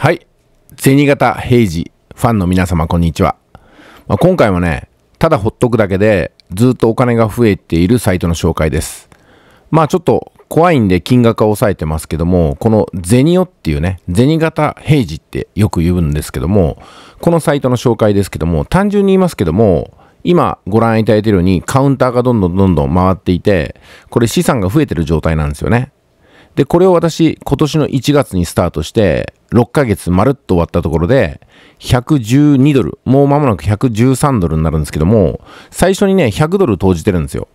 はい。銭形平次ファンの皆様、こんにちは。まあ、今回はね、ただほっとくだけでずっとお金が増えているサイトの紹介です。まあちょっと怖いんで金額は抑えてますけども、この銭オっていうね、銭形平次ってよく言うんですけども、このサイトの紹介ですけども、単純に言いますけども、今ご覧いただいているようにカウンターがどんどんどんどん回っていて、これ資産が増えてる状態なんですよね。で、これを私、今年の1月にスタートして、6ヶ月まるっと終わったところで、112ドル、もう間もなく113ドルになるんですけども、最初にね、100ドル投じてるんですよ。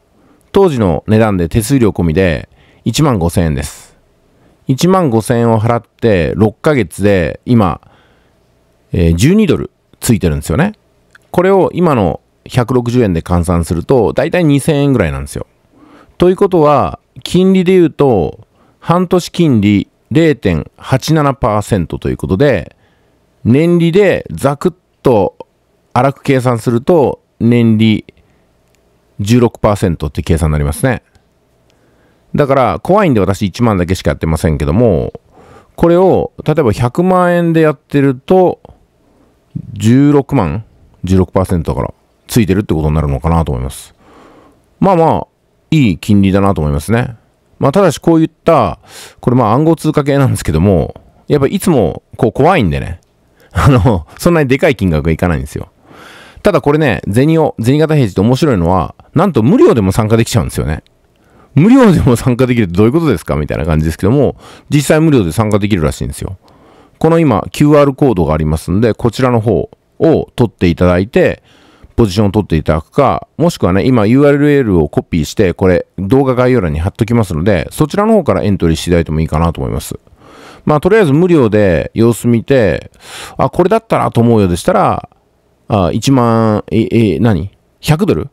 当時の値段で手数料込みで、1万5000円です。1万5000円を払って、6ヶ月で、今、え12ドルついてるんですよね。これを今の160円で換算すると、だいたい2000円ぐらいなんですよ。ということは、金利で言うと、半年金利0.87%ということで、年利でザクッと荒く計算すると、年利16%って計算になりますね。だから怖いんで私1万だけしかやってませんけども、これを例えば100万円でやってると、16万 ?16% だからついてるってことになるのかなと思います。まあまあ、いい金利だなと思いますね。まあ、ただしこういった、これまあ暗号通貨系なんですけども、やっぱいつもこう怖いんでね、あの、そんなにでかい金額がいかないんですよ。ただこれね、銭を、銭形平次って面白いのは、なんと無料でも参加できちゃうんですよね。無料でも参加できるってどういうことですかみたいな感じですけども、実際無料で参加できるらしいんですよ。この今 QR コードがありますんで、こちらの方を取っていただいて、ポジションを取っていただくか、もしくはね、今 URL をコピーして、これ動画概要欄に貼っときますので、そちらの方からエントリーしていただいてもいいかなと思います。まあ、とりあえず無料で様子見て、あ、これだったらと思うようでしたら、あ、1万、え、え、何 ?100 ドル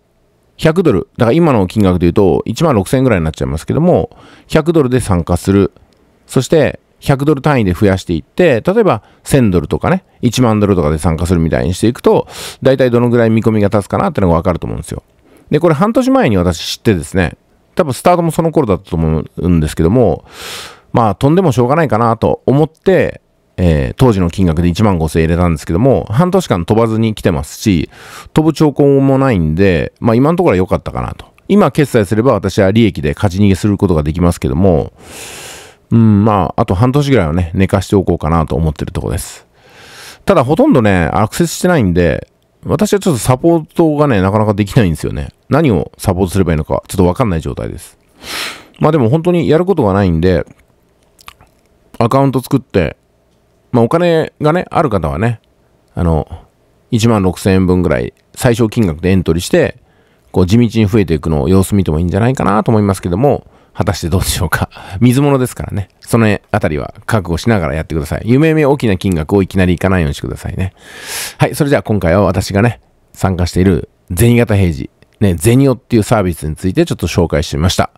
?100 ドル。だから今の金額で言うと、1万6000円ぐらいになっちゃいますけども、100ドルで参加する。そして、100ドル単位で増やしていって、例えば1000ドルとかね、1万ドルとかで参加するみたいにしていくと、大体どのぐらい見込みが立つかなってのがわかると思うんですよ。で、これ半年前に私知ってですね、多分スタートもその頃だったと思うんですけども、まあ飛んでもしょうがないかなと思って、えー、当時の金額で1万5千円入れたんですけども、半年間飛ばずに来てますし、飛ぶ兆候もないんで、まあ今のところは良かったかなと。今決済すれば私は利益で勝ち逃げすることができますけども、うん、まあ、あと半年ぐらいはね、寝かしておこうかなと思ってるとこです。ただ、ほとんどね、アクセスしてないんで、私はちょっとサポートがね、なかなかできないんですよね。何をサポートすればいいのか、ちょっとわかんない状態です。まあでも本当にやることがないんで、アカウント作って、まあお金がね、ある方はね、あの、1万6000円分ぐらい最小金額でエントリーして、こう地道に増えていくのを様子見てもいいんじゃないかなと思いますけども、果たしてどうでしょうか。水物ですからね。そのあたりは覚悟しながらやってください。夢め大きな金額をいきなりいかないようにしてくださいね。はい、それじゃあ今回は私がね、参加している銭形平次、ね、ゼニオっていうサービスについてちょっと紹介してみました。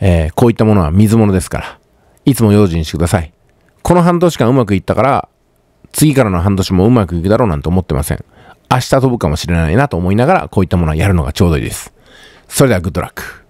えー、こういったものは水物ですから、いつも用心してください。この半年間うまくいったから、次からの半年もうまくいくだろうなんて思ってません。明日飛ぶかもしれないなと思いながら、こういったものはやるのがちょうどいいです。それではグッドラック。